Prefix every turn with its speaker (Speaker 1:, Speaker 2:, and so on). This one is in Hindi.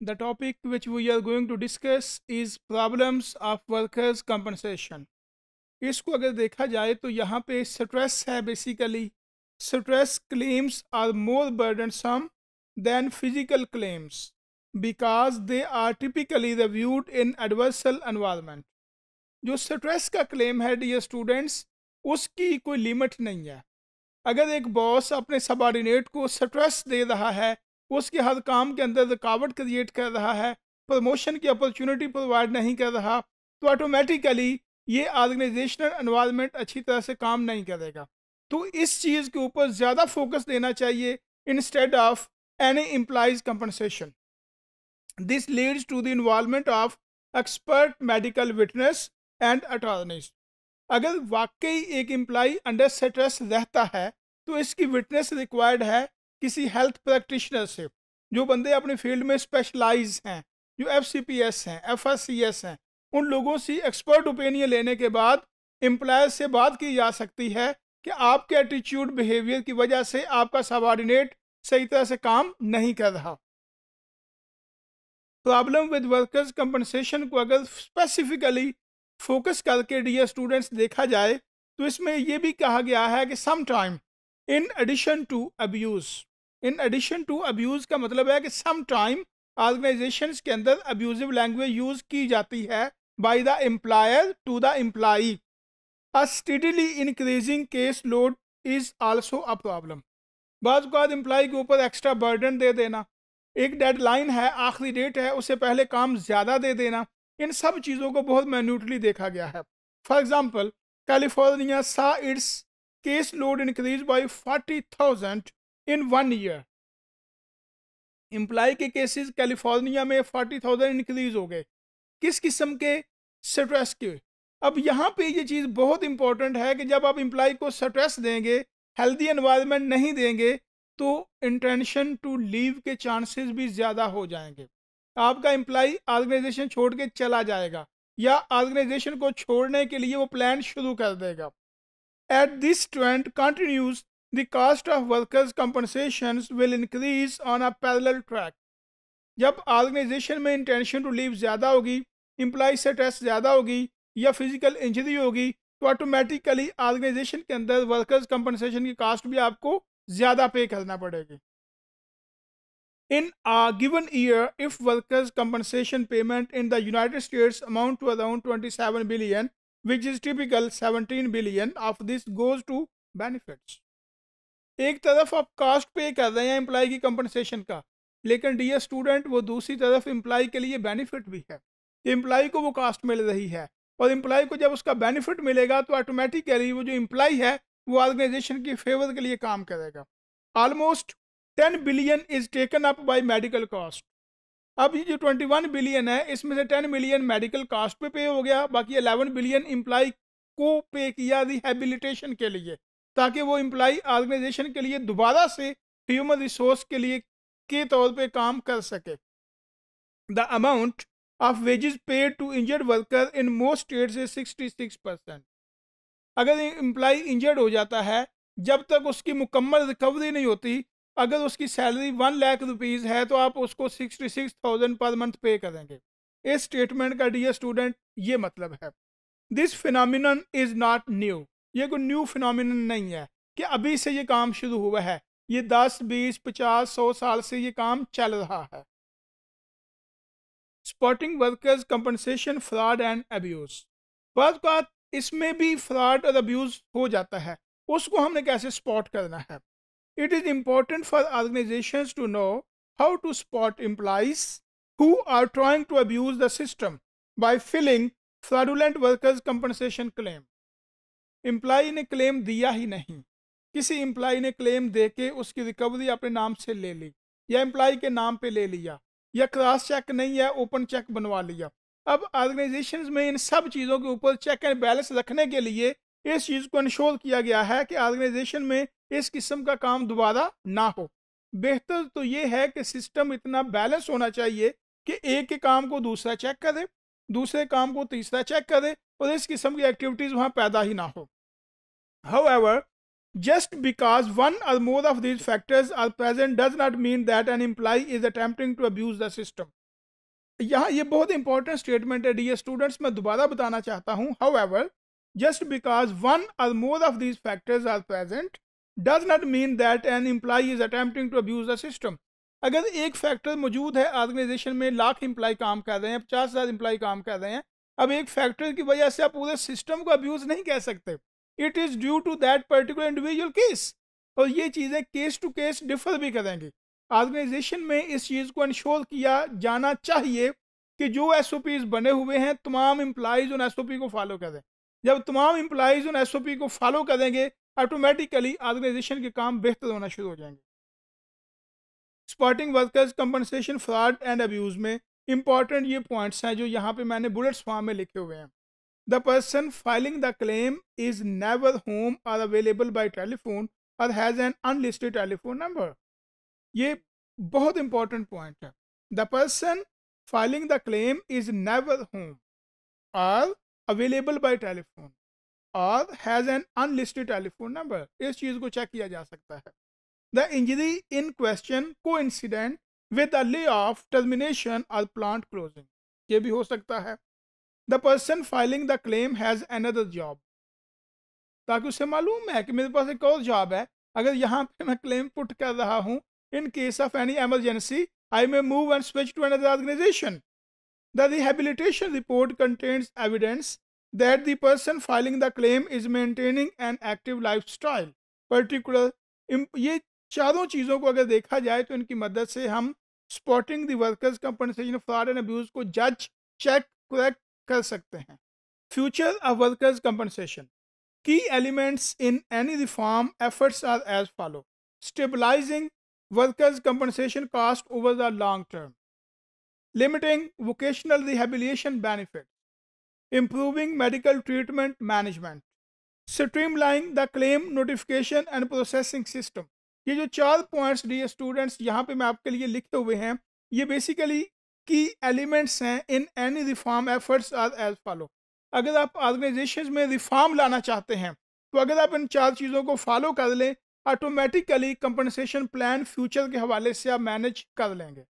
Speaker 1: The topic which we are going to discuss is problems of workers compensation. इसको अगर देखा जाए तो यहाँ पे स्ट्रेस है basically stress claims are more burdensome than physical claims because they are typically reviewed in adversarial environment जो स्ट्रेस का क्लेम है डियर स्टूडेंट्स उसकी कोई लिमिट नहीं है अगर एक बॉस अपने सबॉर्डिनेट को स्ट्रेस दे रहा है उसके हर काम के अंदर रुकावट क्रिएट कर रहा है प्रमोशन की अपॉर्चुनिटी प्रोवाइड नहीं कर रहा तो ऑटोमेटिकली ये ऑर्गेनाइजेशनल इन्वायरमेंट अच्छी तरह से काम नहीं करेगा तो इस चीज़ के ऊपर ज़्यादा फोकस देना चाहिए instead of any employees compensation this leads to the involvement of expert medical witness and attorneys अगर वाकई एक एम्प्लाई अंडर स्ट्रेस रहता है तो इसकी विटनेस रिक्वायर्ड है किसी हेल्थ प्रैक्टिशनर से जो बंदे अपने फील्ड में स्पेशलाइज हैं जो एफ सी पी एस हैं एफ एस सी एस हैं उन लोगों से एक्सपर्ट ओपिनियन लेने के बाद एम्प्लॉयर से बात की जा सकती है कि आपके एटीट्यूड बिहेवियर की वजह से आपका सबॉर्डिनेट सही तरह से काम नहीं कर रहा प्रॉब्लम विद वर्कर्स कंपनसेशन को अगर स्पेसिफिकली फोकस करके डियर स्टूडेंट्स देखा जाए तो इसमें यह भी कहा गया है कि sometime in addition to abuse in addition to abuse का मतलब है कि सम टाइम ऑर्गेनाइजेशन के अंदर अब्यूजिव लैंग्वेज यूज़ की जाती है by the employer to the employee a steadily increasing case load is also a problem बाद एम्प्लाई के ऊपर एक्स्ट्रा बर्डन दे देना एक डेडलाइन है आखिरी डेट है उससे पहले काम ज़्यादा दे देना इन सब चीज़ों को बहुत मैन्यूटली देखा गया है for example California saw its case load increased by 40,000 in one year. Employee के केसेस कैलिफोर्निया में 40,000 इंक्रीज हो गए किस किस्म के स्ट्रेस के अब यहाँ पे ये चीज़ बहुत इंपॉर्टेंट है कि जब आप एम्प्लाई को स्ट्रेस देंगे हेल्दी एनवायरनमेंट नहीं देंगे तो इंटेंशन टू लीव के चांसेस भी ज़्यादा हो जाएंगे आपका एम्प्लाई ऑर्गेनाइजेशन छोड़ के चला जाएगा या ऑर्गेनाइजेशन को छोड़ने के लिए वो प्लान शुरू कर देगा At this trend continues, the cost of workers' compensations will increase on a parallel track. जब ऑर्गेनाइजेशन में इंटेंशन टू लीव ज़्यादा होगी इम्प्लाई से टेस्ट ज़्यादा होगी या फिजिकल इंजरी होगी तो ऑटोमेटिकली ऑर्गेनाइजेशन के अंदर वर्कर्स कंपनसेशन की कास्ट भी आपको ज़्यादा पे करना पड़ेगी In a given year, if workers' compensation payment in the United States amount to around 27 billion, which is typical 17 billion of this goes to benefits एक तरफ आप कास्ट पे कर रहे हैं एम्प्लॉय की कंपनसेशन का लेकिन डी स्टूडेंट वो दूसरी तरफ एम्प्लॉय के लिए बेनिफिट भी है एम्प्लॉय को वो कास्ट मिल रही है और एम्प्लॉय को जब उसका बेनिफिट मिलेगा तो ऑटोमेटिकली वो जो एम्प्लाई है वो ऑर्गेनाइजेशन की फेवर के लिए काम करेगा almost ten billion is taken up by medical cost अब ये जो 21 बिलियन है इसमें से 10 मिलियन मेडिकल कास्ट पे पे हो गया बाकी 11 बिलियन इम्प्लाई को पे किया रिहेबिलिटेशन के लिए ताकि वो इम्प्लाई ऑर्गेनाइजेशन के लिए दोबारा से ह्यूमन रिसोर्स के लिए के तौर पे काम कर सके the amount of wages paid to injured worker in most state is 66 percent अगर इम्प्लाई इंजर्ड हो जाता है जब तक उसकी मुकम्मल रिकवरी नहीं होती अगर उसकी सैलरी वन लाख रुपीज़ है तो आप उसको sixty six thousand per month pay करेंगे इस स्टेटमेंट का डियर स्टूडेंट ये मतलब है this phenomenon is not new ये कोई न्यू फिनोमिन नहीं है कि अभी से ये काम शुरू हुआ है ये दस बीस पचास सौ साल से ये काम चल रहा है spotting workers compensation fraud and abuse बात बात इसमें भी फ्रॉड और अब्यूज़ हो जाता है उसको हमने कैसे स्पॉट करना है it is important for organizations to know how to spot employees who are trying to abuse the system by filling fraudulent workers compensation claim employee ने क्लेम दिया ही नहीं किसी एम्प्लाई ने क्लेम दे के उसकी रिकवरी अपने नाम से ले ली या एम्प्लाई के नाम पे ले लिया या क्रॉस चेक नहीं या ओपन चेक बनवा लिया अब ऑर्गेनाइजेशन में इन सब चीज़ों के ऊपर चेक एंड बैलेंस रखने के लिए इस चीज़ को इंश्योर किया गया है कि ऑर्गेनाइजेशन में इस किस्म का काम दोबारा ना हो बेहतर तो ये है कि सिस्टम इतना बैलेंस होना चाहिए कि एक के काम को दूसरा चेक करे दूसरे काम को तीसरा चेक करे और इस किस्म की एक्टिविटीज़ वहाँ पैदा ही ना हो however just because one or more of these factors are present does not mean that an employee is attempting to abuse the system यहाँ ये बहुत इंपॉर्टेंट स्टेटमेंट है डी स्टूडेंट्स मैं दोबारा बताना चाहता हूँ however just because one और more of these factors are present does not mean that an employee is attempting to abuse the system अगर एक फैक्टर मौजूद है ऑर्गेनाइजेशन में लाख एम्प्लाई काम कर रहे हैं पचास हज़ार एम्प्लाई काम कर रहे हैं अब एक फैक्टर की वजह से आप पूरे सिस्टम को अब्यूज़ नहीं कह सकते it is due to that particular individual case और ये चीज़ें केस टू केस डिफर भी करेंगी ऑर्गेनाइजेशन में इस चीज़ को इंश्योर किया जाना चाहिए कि जो एस बने हुए हैं तमाम एम्प्लाइज़ उन एस को फॉलो करें जब तमाम एम्प्लाइज़ उन एस को फॉलो करेंगे ऑटोमेटिकली ऑर्गेनाइजेशन के काम बेहतर होना शुरू हो जाएंगे spotting workers compensation fraud and abuse में इंपॉर्टेंट ये पॉइंट्स हैं जो यहाँ पे मैंने बुलेट्स फॉर्म में लिखे हुए हैं the person filing the claim is never home or available by telephone और has an unlisted telephone number ये बहुत इंपॉर्टेंट पॉइंट है the person filing the claim is never home or available by telephone और has an unlisted telephone number इस चीज़ को चेक किया जा सकता है the injury in question coincident with a layoff termination और प्लांट क्लोजिंग ये भी हो सकता है the person filing the claim has another job ताकि उसे मालूम है कि मेरे पास एक और जॉब है अगर यहाँ पे मैं क्लेम पुट कर रहा हूँ in case of any emergency I may move and switch to another organization the rehabilitation report contents evidence that the person filing the claim is maintaining an active lifestyle particular ye charon cheezon ko agar dekha jaye to इनकी madad se hum spotting the workers compensation fraud and abuse ko judge check correct kar sakte hain future of workers compensation key elements in any reform efforts are as follow stabilizing workers' compensation cost over the long term, limiting vocational rehabilitation benefit, improving medical treatment management, streamlining the claim notification and processing system. ये जो चार पॉइंट्स डी स्टूडेंट्स यहाँ पे मैं आपके लिए लिखते हुए हैं ये बेसिकली की एलिमेंट्स हैं in any reform efforts are as follow अगर आप ऑर्गेनाइजेशन में रिफॉर्म लाना चाहते हैं तो अगर आप इन चार चीज़ों को फॉलो कर लें ऑटोमेटिकली कंपनसेशन प्लान फ्यूचर के हवाले से आप मैनेज कर लेंगे